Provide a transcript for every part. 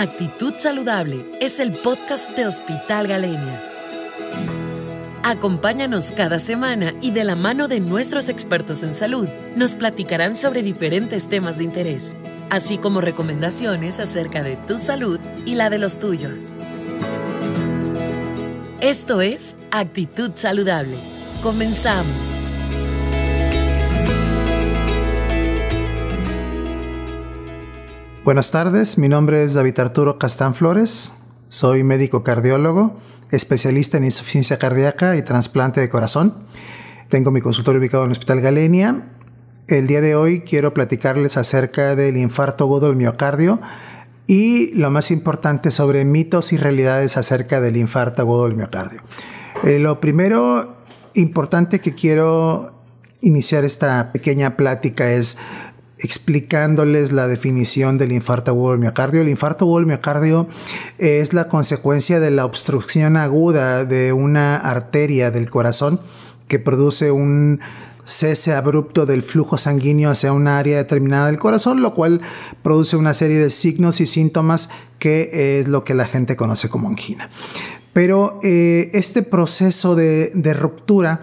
Actitud Saludable es el podcast de Hospital Galenia. Acompáñanos cada semana y de la mano de nuestros expertos en salud nos platicarán sobre diferentes temas de interés, así como recomendaciones acerca de tu salud y la de los tuyos. Esto es Actitud Saludable. Comenzamos. Buenas tardes, mi nombre es David Arturo Castán Flores, soy médico cardiólogo, especialista en insuficiencia cardíaca y trasplante de corazón. Tengo mi consultorio ubicado en el Hospital Galenia. El día de hoy quiero platicarles acerca del infarto agudo del miocardio y lo más importante sobre mitos y realidades acerca del infarto agudo del miocardio. Eh, lo primero importante que quiero iniciar esta pequeña plática es explicándoles la definición del infarto agudo miocardio. El infarto agudo miocardio es la consecuencia de la obstrucción aguda de una arteria del corazón que produce un cese abrupto del flujo sanguíneo hacia una área determinada del corazón, lo cual produce una serie de signos y síntomas que es lo que la gente conoce como angina. Pero eh, este proceso de ruptura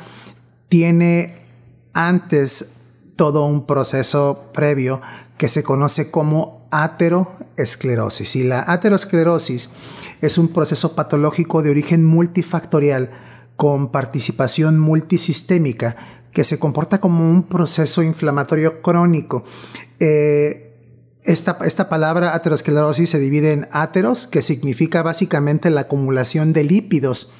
tiene antes todo un proceso previo que se conoce como ateroesclerosis. Y la aterosclerosis es un proceso patológico de origen multifactorial con participación multisistémica que se comporta como un proceso inflamatorio crónico. Eh, esta, esta, palabra aterosclerosis se divide en ateros, que significa básicamente la acumulación de lípidos,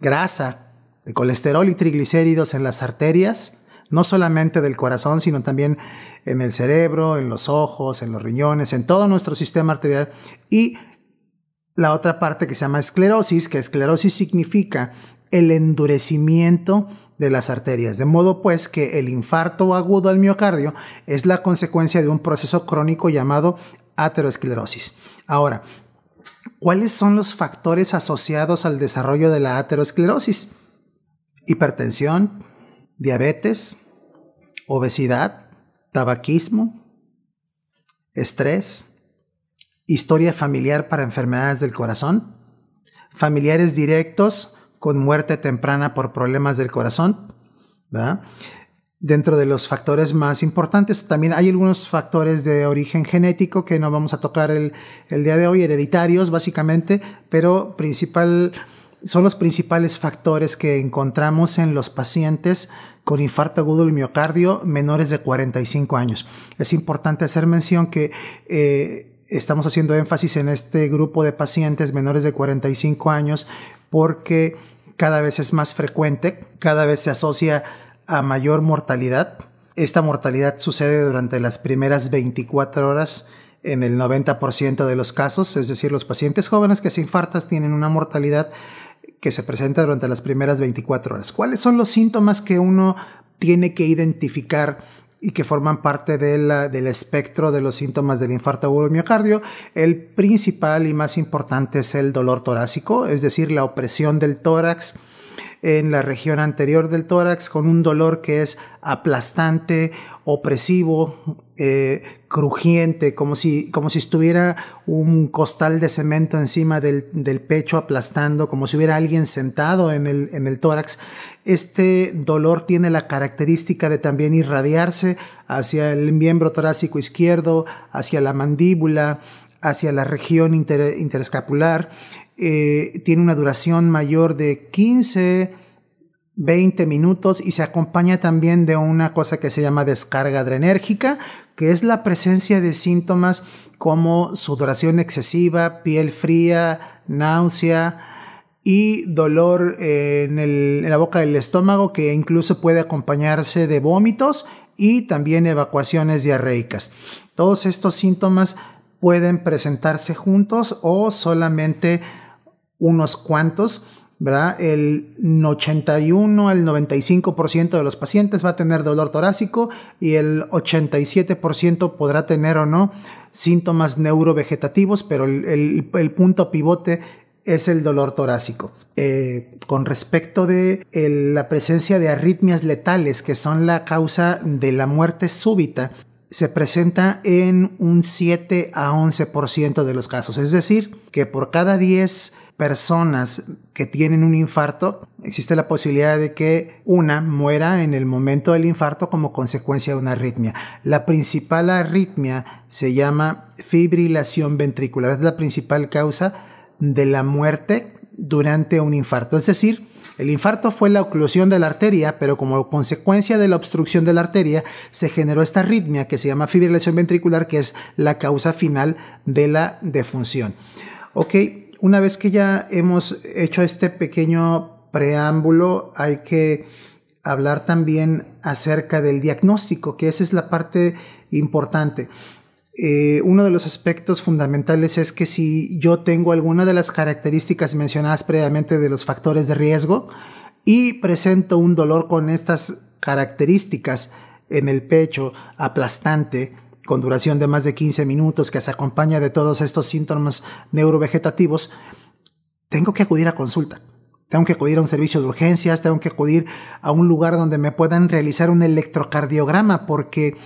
grasa, de colesterol y triglicéridos en las arterias, no solamente del corazón, sino también en el cerebro, en los ojos, en los riñones, en todo nuestro sistema arterial y la otra parte que se llama esclerosis, que esclerosis significa el endurecimiento de las arterias. De modo pues que el infarto agudo al miocardio es la consecuencia de un proceso crónico llamado ateroesclerosis. Ahora, ¿cuáles son los factores asociados al desarrollo de la ateroesclerosis? Hipertensión, diabetes, obesidad, tabaquismo, estrés, historia familiar para enfermedades del corazón, familiares directos con muerte temprana por problemas del corazón. Dentro de los factores más importantes, también hay algunos factores de origen genético que no vamos a tocar el, el día de hoy, hereditarios básicamente, pero principal son los principales factores que encontramos en los pacientes con infarto agudo del miocardio menores de 45 años. Es importante hacer mención que eh, estamos haciendo énfasis en este grupo de pacientes menores de 45 años porque cada vez es más frecuente, cada vez se asocia a mayor mortalidad. Esta mortalidad sucede durante las primeras 24 horas en el 90% de los casos, es decir, los pacientes jóvenes que se infartan tienen una mortalidad que se presenta durante las primeras 24 horas. ¿Cuáles son los síntomas que uno tiene que identificar y que forman parte del espectro de los síntomas del infarto agudo miocardio. El principal y más importante es el dolor torácico, es decir, la opresión del tórax en la región anterior del tórax con un dolor que es aplastante, opresivo, eh, crujiente, como si, estuviera un costal de cemento encima del, pecho aplastando, como si hubiera alguien sentado en el, en el tórax. Este dolor tiene la característica de también irradiarse hacia el miembro torácico izquierdo, hacia la mandíbula, hacia la región interescapular, eh, tiene una duración mayor de 15, 20 minutos y se acompaña también de una cosa que se llama descarga adrenérgica, que es la presencia de síntomas como sudoración excesiva, piel fría, náusea y dolor en, en la boca del estómago que incluso puede acompañarse de vómitos y también evacuaciones diarreicas. Todos estos síntomas pueden presentarse juntos o solamente unos cuantos. ¿verdad? El 81 al 95% de los pacientes va a tener dolor torácico y el 87% podrá tener o no síntomas neurovegetativos, pero el, punto pivote es el dolor torácico. Eh, con respecto de la presencia de arritmias letales, que son la causa de la muerte súbita, se presenta en un 7 a 11% de los casos. Es decir, que por cada 10 personas que tienen un infarto, existe la posibilidad de que una muera en el momento del infarto como consecuencia de una arritmia. La principal arritmia se llama fibrilación ventricular. Es la principal causa de la muerte durante un infarto. Es decir, el infarto fue la oclusión de la arteria, pero como consecuencia de la obstrucción de la arteria se generó esta arritmia que se llama fibrilación ventricular, que es la causa final de la defunción. Ok, una vez que ya hemos hecho este pequeño preámbulo, hay que hablar también acerca del diagnóstico, que esa es la parte importante. Eh, uno de los aspectos fundamentales es que si yo tengo alguna de las características mencionadas previamente de los factores de riesgo y presento un dolor con estas características en el pecho aplastante, con duración de más de 15 minutos que se acompaña de todos estos síntomas neurovegetativos, tengo que acudir a consulta. Tengo que acudir a un servicio de urgencias, tengo que acudir a un lugar donde me puedan realizar un electrocardiograma porque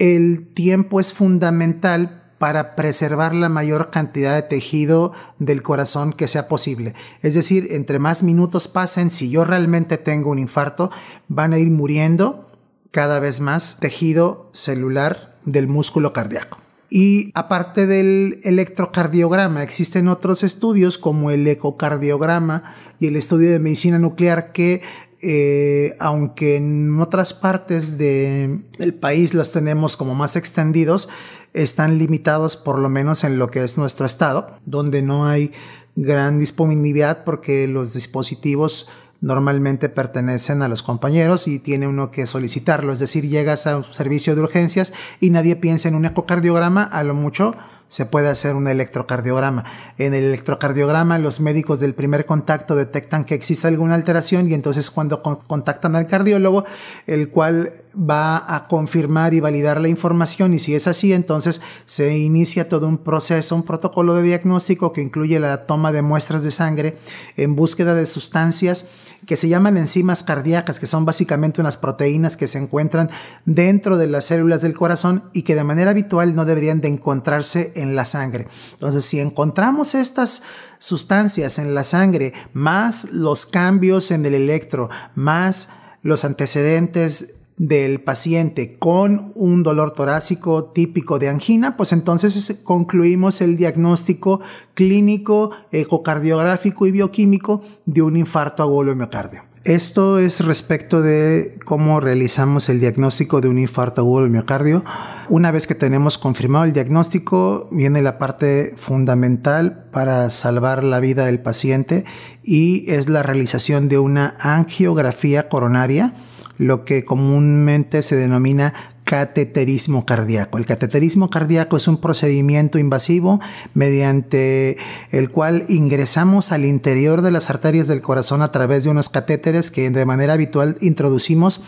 el tiempo es fundamental para preservar la mayor cantidad de tejido del corazón que sea posible. Es decir, entre más minutos pasen, si yo realmente tengo un infarto, van a ir muriendo cada vez más tejido celular del músculo cardíaco. Y aparte del electrocardiograma, existen otros estudios como el ecocardiograma y el estudio de medicina nuclear que eh, aunque en otras partes del país los tenemos como más extendidos, están limitados por lo menos en lo que es nuestro estado, donde no hay gran disponibilidad porque los dispositivos normalmente pertenecen a los compañeros y tiene uno que solicitarlo. Es decir, llegas a un servicio de urgencias y nadie piensa en un ecocardiograma, a lo mucho se puede hacer un electrocardiograma. En el electrocardiograma los médicos del primer contacto detectan que existe alguna alteración y entonces cuando contactan al cardiólogo, el cual va a confirmar y validar la información y si es así, entonces se inicia todo un proceso, un protocolo de diagnóstico que incluye la toma de muestras de sangre en búsqueda de sustancias que se llaman enzimas cardíacas, que son básicamente unas proteínas que se encuentran dentro de las células del corazón y que de manera habitual no deberían de encontrarse en la sangre. Entonces, si encontramos estas sustancias en la sangre, más los cambios en el electro, más los antecedentes del paciente con un dolor torácico típico de angina, pues entonces concluimos el diagnóstico clínico, ecocardiográfico y bioquímico de un infarto agudo miocardio. Esto es respecto de cómo realizamos el diagnóstico de un infarto agudo del miocardio. Una vez que tenemos confirmado el diagnóstico, viene la parte fundamental para salvar la vida del paciente y es la realización de una angiografía coronaria, lo que comúnmente se denomina cateterismo cardíaco. El cateterismo cardíaco es un procedimiento invasivo mediante el cual ingresamos al interior de las arterias del corazón a través de unos catéteres que de manera habitual introducimos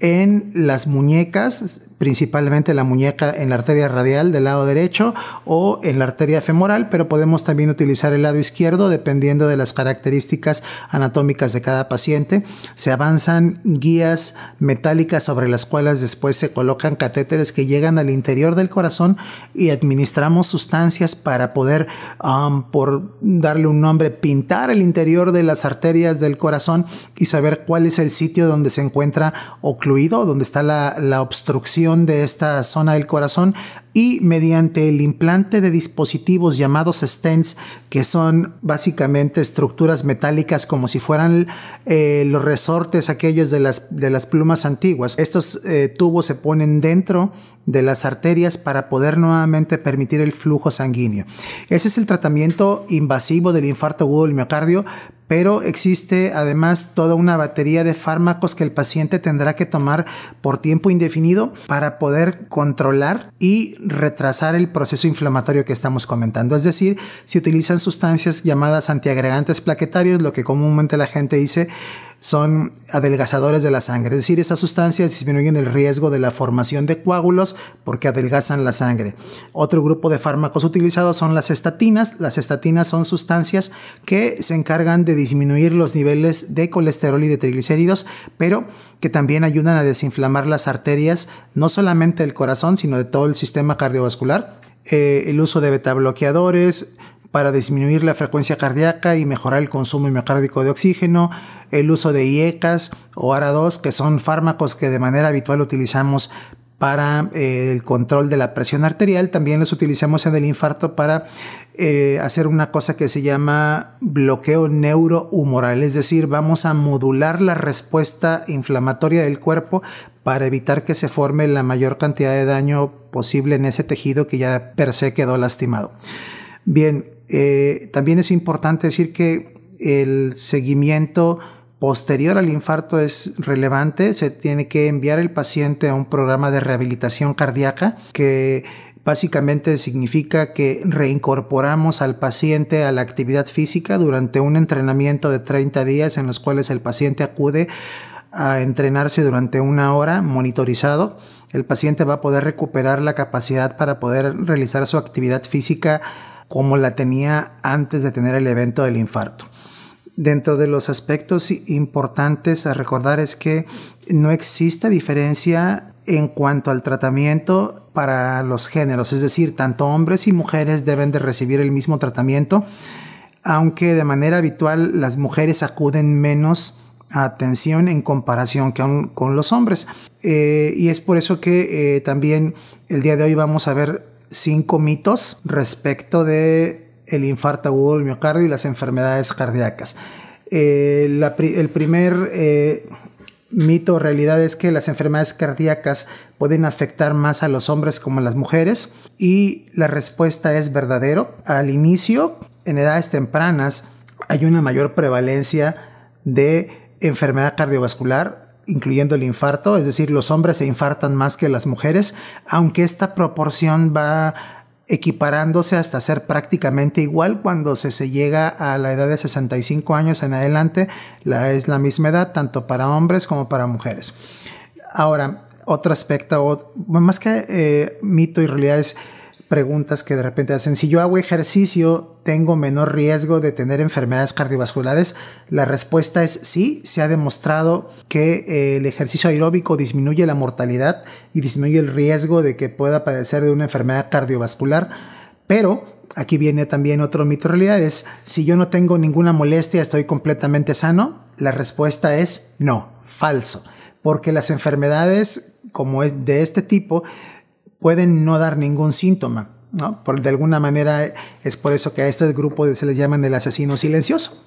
en las muñecas principalmente la muñeca en la arteria radial del lado derecho o en la arteria femoral, pero podemos también utilizar el lado izquierdo dependiendo de las características anatómicas de cada paciente. Se avanzan guías metálicas sobre las cuales después se colocan catéteres que llegan al interior del corazón y administramos sustancias para poder, um, por darle un nombre, pintar el interior de las arterias del corazón y saber cuál es el sitio donde se encuentra ocluido, donde está la obstrucción de esta zona del corazón y mediante el implante de dispositivos llamados stents, que son básicamente estructuras metálicas como si fueran eh, los resortes aquellos de las, de las plumas antiguas. Estos eh, tubos se ponen dentro de las arterias para poder nuevamente permitir el flujo sanguíneo. Ese es el tratamiento invasivo del infarto agudo del miocardio, pero existe además toda una batería de fármacos que el paciente tendrá que tomar por tiempo indefinido para poder controlar y retrasar el proceso inflamatorio que estamos comentando. Es decir, se utilizan sustancias llamadas antiagregantes plaquetarios, lo que comúnmente la gente dice son adelgazadores de la sangre. Es decir, estas sustancias disminuyen el riesgo de la formación de coágulos porque adelgazan la sangre. Otro grupo de fármacos utilizados son las estatinas. Las estatinas son sustancias que se encargan de disminuir los niveles de colesterol y de triglicéridos, pero que también ayudan a desinflamar las arterias, no solamente del corazón, sino de todo el sistema cardiovascular. Eh, el uso de betabloqueadores, para disminuir la frecuencia cardíaca y mejorar el consumo miocárdico de oxígeno, el uso de IECAS o ARA2, que son fármacos que de manera habitual utilizamos para eh, el control de la presión arterial, también los utilizamos en el infarto para eh, hacer una cosa que se llama bloqueo neurohumoral, es decir, vamos a modular la respuesta inflamatoria del cuerpo para evitar que se forme la mayor cantidad de daño posible en ese tejido que ya per se quedó lastimado. Bien, eh, también es importante decir que el seguimiento posterior al infarto es relevante. Se tiene que enviar el paciente a un programa de rehabilitación cardíaca que básicamente significa que reincorporamos al paciente a la actividad física durante un entrenamiento de 30 días en los cuales el paciente acude a entrenarse durante una hora monitorizado. El paciente va a poder recuperar la capacidad para poder realizar su actividad física como la tenía antes de tener el evento del infarto. Dentro de los aspectos importantes a recordar es que no existe diferencia en cuanto al tratamiento para los géneros, es decir, tanto hombres y mujeres deben de recibir el mismo tratamiento, aunque de manera habitual las mujeres acuden menos a atención en comparación con, con los hombres. Eh, y es por eso que eh, también el día de hoy vamos a ver cinco mitos respecto de el infarto agudo del miocardio y las enfermedades cardíacas. Eh, el primer eh, mito o realidad es que las enfermedades cardíacas pueden afectar más a los hombres como a las mujeres y la respuesta es verdadero. Al inicio, en edades tempranas, hay una mayor prevalencia de enfermedad cardiovascular, incluyendo el infarto, es decir, los hombres se infartan más que las mujeres, aunque esta proporción va equiparándose hasta ser prácticamente igual cuando se, llega a la edad de 65 años en adelante, la, es la misma edad tanto para hombres como para mujeres. Ahora, otro aspecto, más que eh, mito y realidad es preguntas que de repente hacen, si yo hago ejercicio, tengo menor riesgo de tener enfermedades cardiovasculares? La respuesta es sí, se ha demostrado que eh, el ejercicio aeróbico disminuye la mortalidad y disminuye el riesgo de que pueda padecer de una enfermedad cardiovascular, pero aquí viene también otro mito realidad, es si yo no tengo ninguna molestia, estoy completamente sano, la respuesta es no, falso, porque las enfermedades como es de este tipo pueden no dar ningún síntoma por, de alguna manera es por eso que a este grupo se les llaman el asesino silencioso,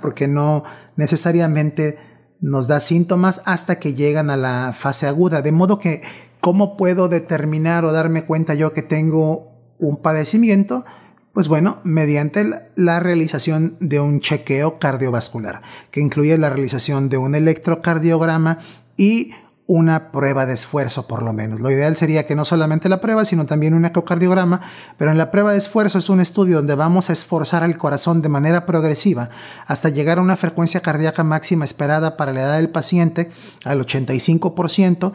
Porque no necesariamente nos da síntomas hasta que llegan a la fase aguda. De modo que, ¿cómo puedo determinar o darme cuenta yo que tengo un padecimiento? Pues bueno, mediante la realización de un chequeo cardiovascular, que incluye la realización de un electrocardiograma y una prueba de esfuerzo por lo menos. Lo ideal sería que no solamente la prueba, sino también un ecocardiograma, pero en la prueba de esfuerzo es un estudio donde vamos a esforzar al corazón de manera progresiva hasta llegar a una frecuencia cardíaca máxima esperada para la edad del paciente al 85%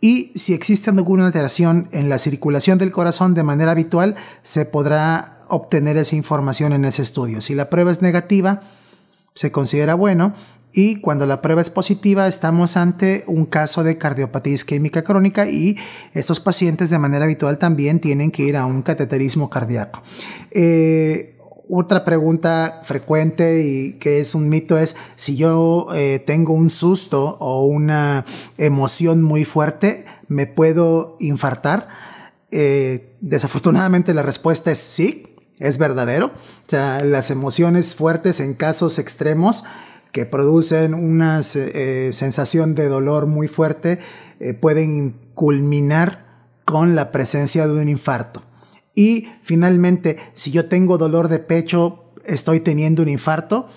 y si existe alguna alteración en la circulación del corazón de manera habitual, se podrá obtener esa información en ese estudio. Si la prueba es negativa, se considera bueno y cuando la prueba es positiva estamos ante un caso de cardiopatía isquémica crónica y estos pacientes de manera habitual también tienen que ir a un cateterismo cardíaco. Eh, otra pregunta frecuente y que es un mito es si yo eh, tengo un susto o una emoción muy fuerte, ¿me puedo infartar? Eh, desafortunadamente la respuesta es sí, es verdadero. O sea, las emociones fuertes en casos extremos que producen una eh, sensación de dolor muy fuerte eh, pueden culminar con la presencia de un infarto. Y finalmente, si yo tengo dolor de pecho, ¿estoy teniendo un infarto?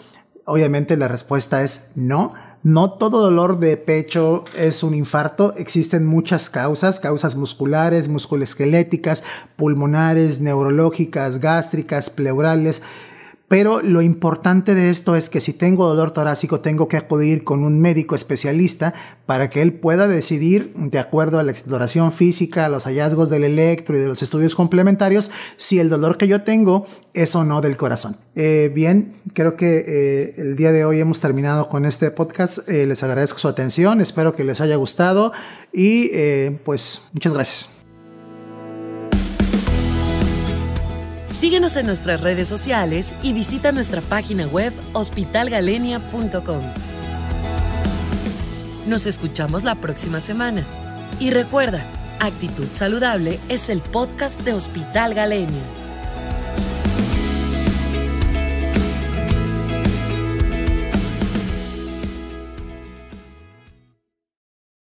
Obviamente la respuesta es no. No todo dolor de pecho es un infarto, existen muchas causas, causas musculares, musculoesqueléticas, pulmonares, neurológicas, gástricas, pleurales, pero lo importante de esto es que si tengo dolor torácico tengo que acudir con un médico especialista para que él pueda decidir, de acuerdo a la exploración física, a los hallazgos del electro y de los estudios complementarios, si el dolor que yo tengo es o no del corazón. Eh, bien, creo que eh, el día de hoy hemos terminado con este podcast. Eh, les agradezco su atención, espero que les haya gustado y pues muchas gracias. Síguenos en nuestras redes sociales y visita nuestra página web hospitalgalenia.com. Nos escuchamos la próxima semana. Y recuerda, Actitud Saludable es el podcast de Hospital Galenia.